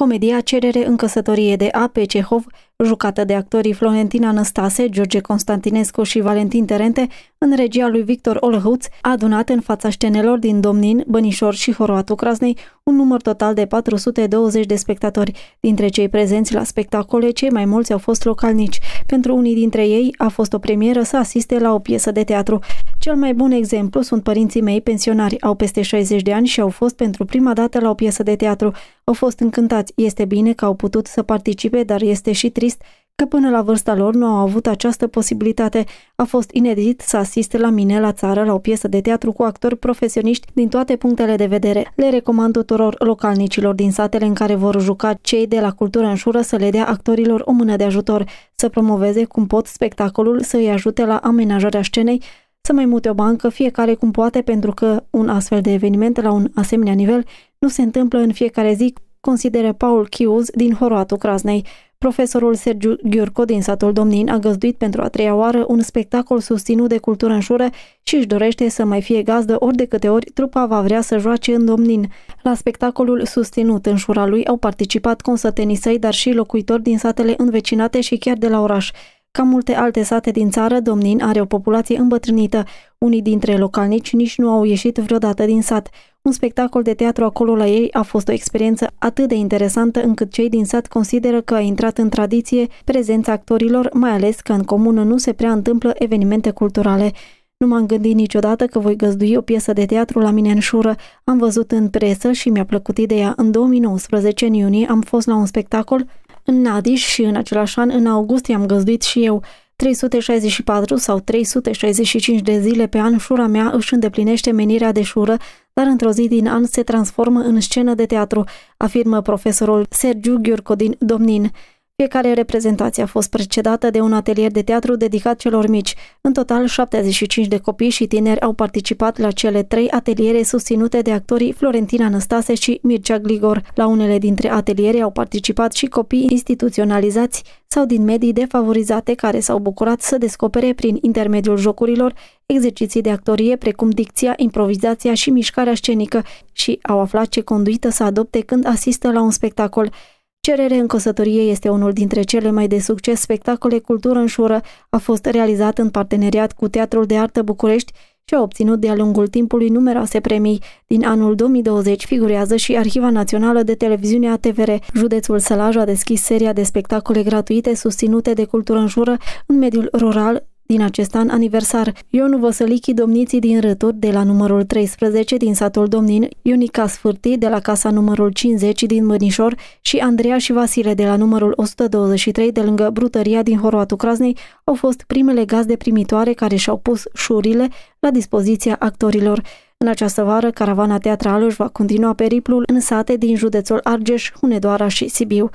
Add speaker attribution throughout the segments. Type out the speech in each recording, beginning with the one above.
Speaker 1: comedia Cerere în căsătorie de A.P. Cehov, jucată de actorii Florentina Anastase, George Constantinescu și Valentin Terente, în regia lui Victor Olhuț, a adunat în fața scenelor din Domnin, Bănișor și Horoatul Crasnei un număr total de 420 de spectatori. Dintre cei prezenți la spectacole, cei mai mulți au fost localnici. Pentru unii dintre ei a fost o premieră să asiste la o piesă de teatru. Cel mai bun exemplu sunt părinții mei pensionari, au peste 60 de ani și au fost pentru prima dată la o piesă de teatru. Au fost încântați, este bine că au putut să participe, dar este și trist că până la vârsta lor nu au avut această posibilitate. A fost inedit să asiste la mine la țară la o piesă de teatru cu actori profesioniști din toate punctele de vedere. Le recomand tuturor localnicilor din satele în care vor juca cei de la cultură în șură să le dea actorilor o mână de ajutor, să promoveze cum pot spectacolul, să îi ajute la amenajarea scenei, să mai mute o bancă fiecare cum poate pentru că un astfel de eveniment la un asemenea nivel nu se întâmplă în fiecare zi, consideră Paul Chius din Horoatul Craznei. Profesorul Sergiu Ghiurco din satul Domnin a găzduit pentru a treia oară un spectacol susținut de cultură în șură și își dorește să mai fie gazdă ori de câte ori trupa va vrea să joace în Domnin. La spectacolul susținut în șura lui au participat consătenii săi, dar și locuitori din satele învecinate și chiar de la oraș. Ca multe alte sate din țară, Domnin are o populație îmbătrânită. Unii dintre localnici nici nu au ieșit vreodată din sat. Un spectacol de teatru acolo la ei a fost o experiență atât de interesantă încât cei din sat consideră că a intrat în tradiție prezența actorilor, mai ales că în comună nu se prea întâmplă evenimente culturale. Nu m-am gândit niciodată că voi găzdui o piesă de teatru la mine în șură. Am văzut în presă și mi-a plăcut ideea. În 2019, în iunie, am fost la un spectacol în Nadiș și în același an, în august, i-am găzduit și eu. 364 sau 365 de zile pe an, șura mea își îndeplinește menirea de șură, dar într-o zi din an se transformă în scenă de teatru, afirmă profesorul Sergiu Ghiurcodin din Domnin. Fiecare reprezentație a fost precedată de un atelier de teatru dedicat celor mici. În total, 75 de copii și tineri au participat la cele trei ateliere susținute de actorii Florentina Năstase și Mircea Gligor. La unele dintre ateliere au participat și copii instituționalizați sau din medii defavorizate care s-au bucurat să descopere prin intermediul jocurilor exerciții de actorie precum dicția, improvizația și mișcarea scenică și au aflat ce conduită să adopte când asistă la un spectacol. Cerere în căsătorie este unul dintre cele mai de succes spectacole cultură în șură, a fost realizat în parteneriat cu Teatrul de Artă București și a obținut de-a lungul timpului numeroase premii. Din anul 2020 figurează și Arhiva Națională de Televiziune a TVR. Județul Sălaj a deschis seria de spectacole gratuite susținute de cultură în jură în mediul rural din acest an aniversar, Ionu Văsălichi, domniții din Rături, de la numărul 13 din satul Domnin, Ionica Sfârtii, de la casa numărul 50 din Mănișor și Andreea și Vasile, de la numărul 123 de lângă Brutăria din Horoatu Craznei, au fost primele gazde primitoare care și-au pus șurile la dispoziția actorilor. În această vară, caravana teatrală își va continua periplul în sate din județul Argeș, Hunedoara și Sibiu.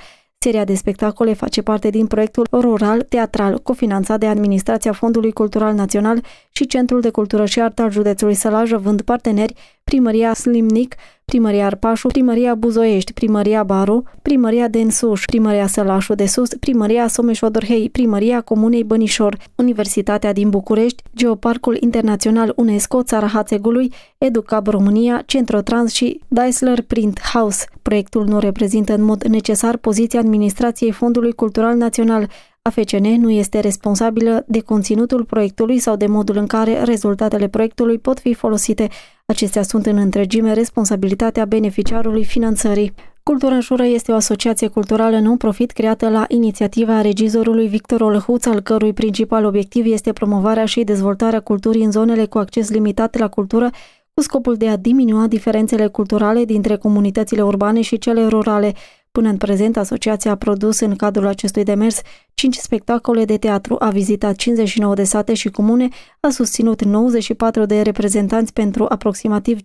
Speaker 1: Seria de spectacole face parte din proiectul Rural Teatral, cofinanțat de Administrația Fondului Cultural Național și Centrul de Cultură și Artă al Județului Sălaj, având parteneri Primăria Slimnic, Primăria Arpașu, Primăria Buzoiești, Primăria Baru, Primăria Densuș, Primăria Sălașu de Sus, Primăria Someșodorhei, Primăria Comunei Bănișor, Universitatea din București, Geoparcul Internațional UNESCO, Țara Hațegului, Educab România, Centrotrans și Daisler Print House. Proiectul nu reprezintă în mod necesar poziția administrației Fondului Cultural Național, AFCN nu este responsabilă de conținutul proiectului sau de modul în care rezultatele proiectului pot fi folosite Acestea sunt în întregime responsabilitatea beneficiarului finanțării. Cultura în Jură este o asociație culturală non-profit creată la inițiativa regizorului Victor Olăhuț, al cărui principal obiectiv este promovarea și dezvoltarea culturii în zonele cu acces limitat la cultură, cu scopul de a diminua diferențele culturale dintre comunitățile urbane și cele rurale, Până în prezent, asociația a produs în cadrul acestui demers 5 spectacole de teatru, a vizitat 59 de sate și comune, a susținut 94 de reprezentanți pentru aproximativ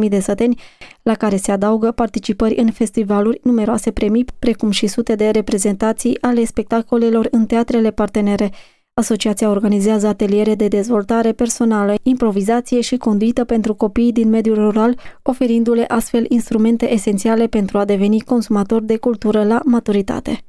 Speaker 1: 15.000 de săteni, la care se adaugă participări în festivaluri, numeroase premii, precum și sute de reprezentații ale spectacolelor în teatrele partenere. Asociația organizează ateliere de dezvoltare personală, improvizație și conduită pentru copiii din mediul rural, oferindu-le astfel instrumente esențiale pentru a deveni consumatori de cultură la maturitate.